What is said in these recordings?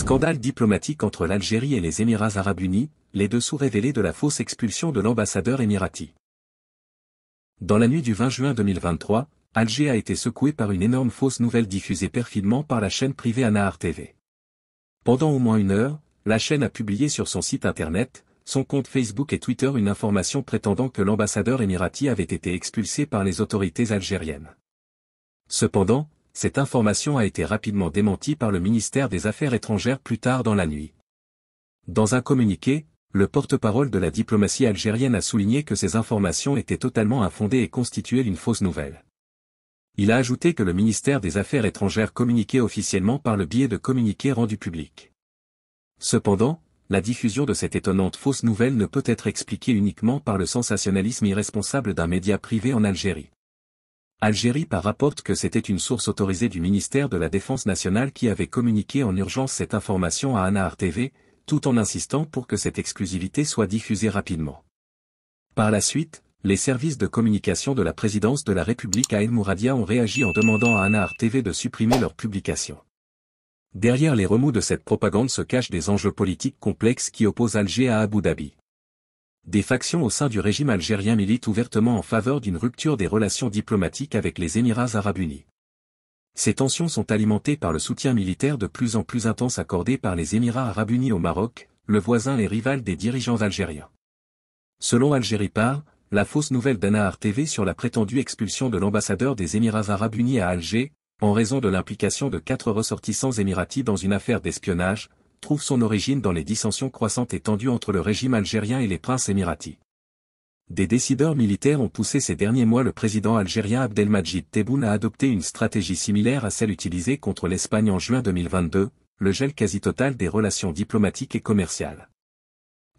Scandale diplomatique entre l'Algérie et les Émirats arabes unis, les dessous révélés de la fausse expulsion de l'ambassadeur émirati. Dans la nuit du 20 juin 2023, Alger a été secoué par une énorme fausse nouvelle diffusée perfidement par la chaîne privée Anahar TV. Pendant au moins une heure, la chaîne a publié sur son site internet, son compte Facebook et Twitter une information prétendant que l'ambassadeur émirati avait été expulsé par les autorités algériennes. Cependant, cette information a été rapidement démentie par le ministère des Affaires étrangères plus tard dans la nuit. Dans un communiqué, le porte-parole de la diplomatie algérienne a souligné que ces informations étaient totalement infondées et constituaient une fausse nouvelle. Il a ajouté que le ministère des Affaires étrangères communiquait officiellement par le biais de communiqués rendus publics. Cependant, la diffusion de cette étonnante fausse nouvelle ne peut être expliquée uniquement par le sensationnalisme irresponsable d'un média privé en Algérie. Algérie par rapporte que c'était une source autorisée du ministère de la Défense nationale qui avait communiqué en urgence cette information à Anahar TV, tout en insistant pour que cette exclusivité soit diffusée rapidement. Par la suite, les services de communication de la présidence de la République à El Mouradia ont réagi en demandant à Anahar TV de supprimer leur publication. Derrière les remous de cette propagande se cachent des enjeux politiques complexes qui opposent Alger à Abu Dhabi des factions au sein du régime algérien militent ouvertement en faveur d'une rupture des relations diplomatiques avec les Émirats arabes unis. Ces tensions sont alimentées par le soutien militaire de plus en plus intense accordé par les Émirats arabes unis au Maroc, le voisin et rival des dirigeants algériens. Selon Algérie Par, la fausse nouvelle d'Anaar TV sur la prétendue expulsion de l'ambassadeur des Émirats arabes unis à Alger, en raison de l'implication de quatre ressortissants émiratis dans une affaire d'espionnage, trouve son origine dans les dissensions croissantes et tendues entre le régime algérien et les princes émiratis. Des décideurs militaires ont poussé ces derniers mois le président algérien Abdelmajid Tebboune à adopter une stratégie similaire à celle utilisée contre l'Espagne en juin 2022, le gel quasi total des relations diplomatiques et commerciales.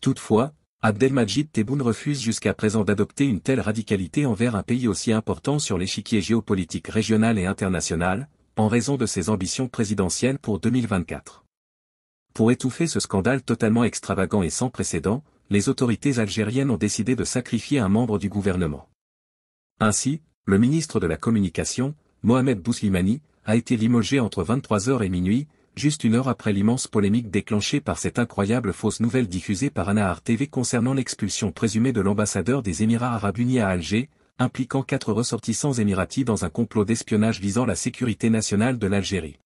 Toutefois, Abdelmajid Tebboune refuse jusqu'à présent d'adopter une telle radicalité envers un pays aussi important sur l'échiquier géopolitique régional et international, en raison de ses ambitions présidentielles pour 2024. Pour étouffer ce scandale totalement extravagant et sans précédent, les autorités algériennes ont décidé de sacrifier un membre du gouvernement. Ainsi, le ministre de la Communication, Mohamed Bouslimani, a été limogé entre 23h et minuit, juste une heure après l'immense polémique déclenchée par cette incroyable fausse nouvelle diffusée par Anahar TV concernant l'expulsion présumée de l'ambassadeur des Émirats arabes unis à Alger, impliquant quatre ressortissants émiratis dans un complot d'espionnage visant la sécurité nationale de l'Algérie.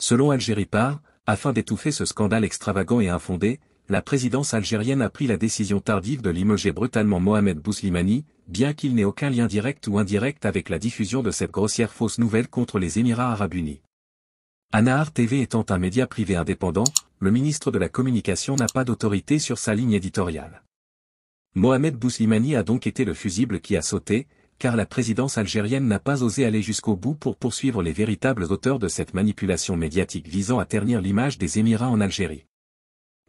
Selon Algérie Par, afin d'étouffer ce scandale extravagant et infondé, la présidence algérienne a pris la décision tardive de limoger brutalement Mohamed Bouslimani, bien qu'il n'ait aucun lien direct ou indirect avec la diffusion de cette grossière fausse nouvelle contre les Émirats arabes unis. Anahar TV étant un média privé indépendant, le ministre de la Communication n'a pas d'autorité sur sa ligne éditoriale. Mohamed Bouslimani a donc été le fusible qui a sauté, car la présidence algérienne n'a pas osé aller jusqu'au bout pour poursuivre les véritables auteurs de cette manipulation médiatique visant à ternir l'image des Émirats en Algérie.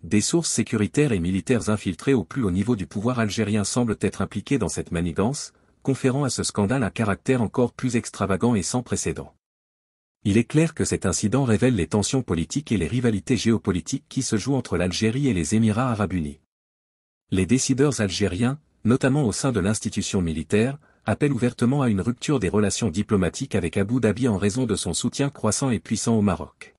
Des sources sécuritaires et militaires infiltrées au plus haut niveau du pouvoir algérien semblent être impliquées dans cette manigance, conférant à ce scandale un caractère encore plus extravagant et sans précédent. Il est clair que cet incident révèle les tensions politiques et les rivalités géopolitiques qui se jouent entre l'Algérie et les Émirats arabes unis. Les décideurs algériens, notamment au sein de l'institution militaire, appelle ouvertement à une rupture des relations diplomatiques avec Abu Dhabi en raison de son soutien croissant et puissant au Maroc.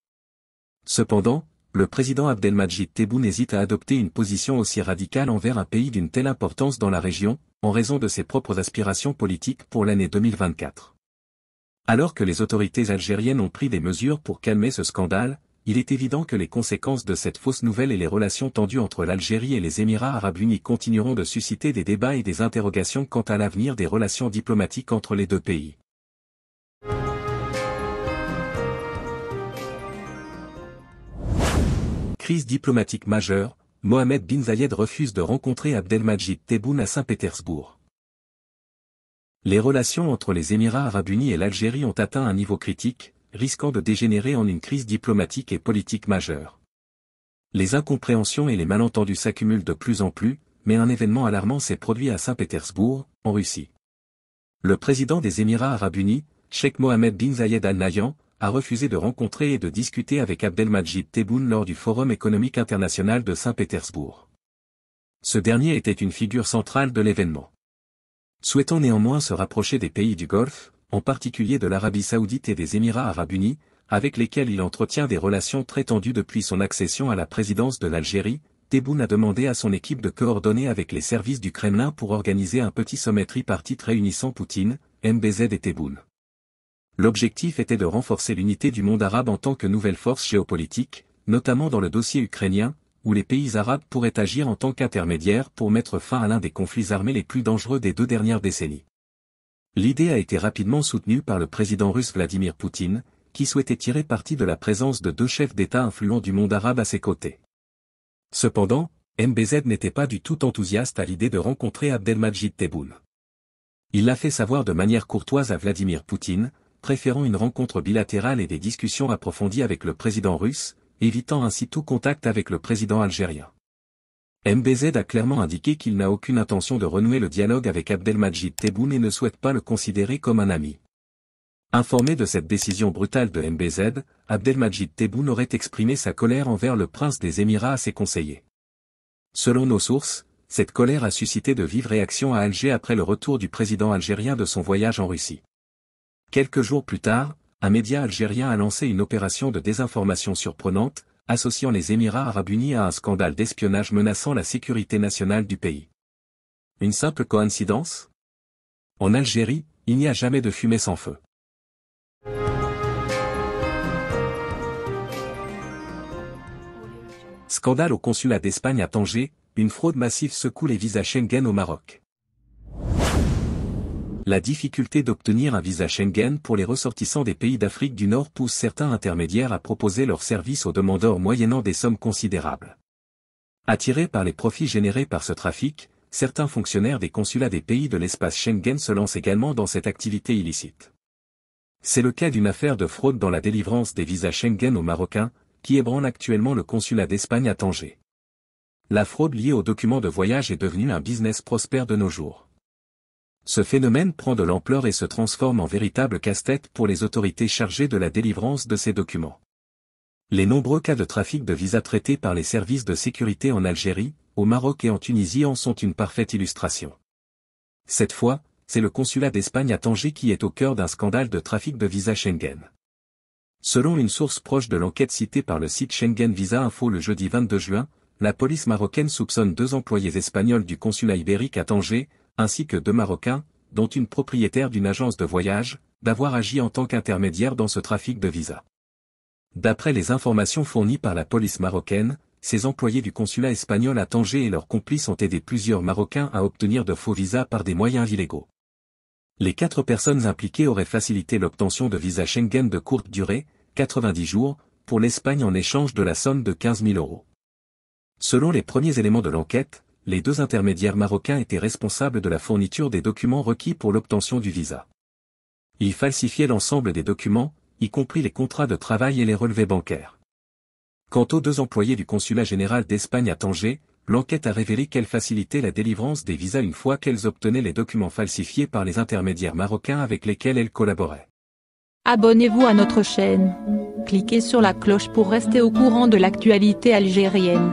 Cependant, le président Abdelmajid Tebboune hésite à adopter une position aussi radicale envers un pays d'une telle importance dans la région, en raison de ses propres aspirations politiques pour l'année 2024. Alors que les autorités algériennes ont pris des mesures pour calmer ce scandale, il est évident que les conséquences de cette fausse nouvelle et les relations tendues entre l'Algérie et les Émirats arabes unis continueront de susciter des débats et des interrogations quant à l'avenir des relations diplomatiques entre les deux pays. Crise diplomatique majeure, Mohamed bin Zayed refuse de rencontrer Abdelmajid Tebboune à Saint-Pétersbourg. Les relations entre les Émirats arabes unis et l'Algérie ont atteint un niveau critique, risquant de dégénérer en une crise diplomatique et politique majeure. Les incompréhensions et les malentendus s'accumulent de plus en plus, mais un événement alarmant s'est produit à Saint-Pétersbourg, en Russie. Le président des Émirats arabes unis, Sheikh Mohamed bin Zayed Al Nahyan, a refusé de rencontrer et de discuter avec Abdelmajid Tebboune lors du Forum économique international de Saint-Pétersbourg. Ce dernier était une figure centrale de l'événement. Souhaitant néanmoins se rapprocher des pays du Golfe, en particulier de l'Arabie saoudite et des Émirats arabes unis, avec lesquels il entretient des relations très tendues depuis son accession à la présidence de l'Algérie, Tebboune a demandé à son équipe de coordonner avec les services du Kremlin pour organiser un petit sommet tripartite réunissant Poutine, MBZ et Tebboune. L'objectif était de renforcer l'unité du monde arabe en tant que nouvelle force géopolitique, notamment dans le dossier ukrainien, où les pays arabes pourraient agir en tant qu'intermédiaires pour mettre fin à l'un des conflits armés les plus dangereux des deux dernières décennies. L'idée a été rapidement soutenue par le président russe Vladimir Poutine, qui souhaitait tirer parti de la présence de deux chefs d'État influents du monde arabe à ses côtés. Cependant, MBZ n'était pas du tout enthousiaste à l'idée de rencontrer Abdelmajid Tebboune. Il l'a fait savoir de manière courtoise à Vladimir Poutine, préférant une rencontre bilatérale et des discussions approfondies avec le président russe, évitant ainsi tout contact avec le président algérien. MBZ a clairement indiqué qu'il n'a aucune intention de renouer le dialogue avec Abdelmajid Tebboune et ne souhaite pas le considérer comme un ami. Informé de cette décision brutale de MBZ, Abdelmajid Tebboune aurait exprimé sa colère envers le prince des Émirats à ses conseillers. Selon nos sources, cette colère a suscité de vives réactions à Alger après le retour du président algérien de son voyage en Russie. Quelques jours plus tard, un média algérien a lancé une opération de désinformation surprenante, associant les Émirats arabes unis à un scandale d'espionnage menaçant la sécurité nationale du pays. Une simple coïncidence En Algérie, il n'y a jamais de fumée sans feu. Scandale au consulat d'Espagne à Tanger, une fraude massive secoue les visas Schengen au Maroc. La difficulté d'obtenir un visa Schengen pour les ressortissants des pays d'Afrique du Nord pousse certains intermédiaires à proposer leurs services aux demandeurs moyennant des sommes considérables. Attirés par les profits générés par ce trafic, certains fonctionnaires des consulats des pays de l'espace Schengen se lancent également dans cette activité illicite. C'est le cas d'une affaire de fraude dans la délivrance des visas Schengen aux Marocains, qui ébranle actuellement le consulat d'Espagne à Tanger. La fraude liée aux documents de voyage est devenue un business prospère de nos jours ce phénomène prend de l'ampleur et se transforme en véritable casse-tête pour les autorités chargées de la délivrance de ces documents. Les nombreux cas de trafic de visas traités par les services de sécurité en Algérie, au Maroc et en Tunisie en sont une parfaite illustration. Cette fois, c'est le consulat d'Espagne à Tanger qui est au cœur d'un scandale de trafic de visas Schengen. Selon une source proche de l'enquête citée par le site Schengen Visa Info le jeudi 22 juin, la police marocaine soupçonne deux employés espagnols du consulat ibérique à Tanger, ainsi que deux Marocains, dont une propriétaire d'une agence de voyage, d'avoir agi en tant qu'intermédiaire dans ce trafic de visas. D'après les informations fournies par la police marocaine, ces employés du consulat espagnol à Tanger et leurs complices ont aidé plusieurs Marocains à obtenir de faux visas par des moyens illégaux. Les quatre personnes impliquées auraient facilité l'obtention de visas Schengen de courte durée, 90 jours, pour l'Espagne en échange de la somme de 15 000 euros. Selon les premiers éléments de l'enquête, les deux intermédiaires marocains étaient responsables de la fourniture des documents requis pour l'obtention du visa. Ils falsifiaient l'ensemble des documents, y compris les contrats de travail et les relevés bancaires. Quant aux deux employés du consulat général d'Espagne à Tanger, l'enquête a révélé qu'elles facilitaient la délivrance des visas une fois qu'elles obtenaient les documents falsifiés par les intermédiaires marocains avec lesquels elles collaboraient. Abonnez-vous à notre chaîne. Cliquez sur la cloche pour rester au courant de l'actualité algérienne.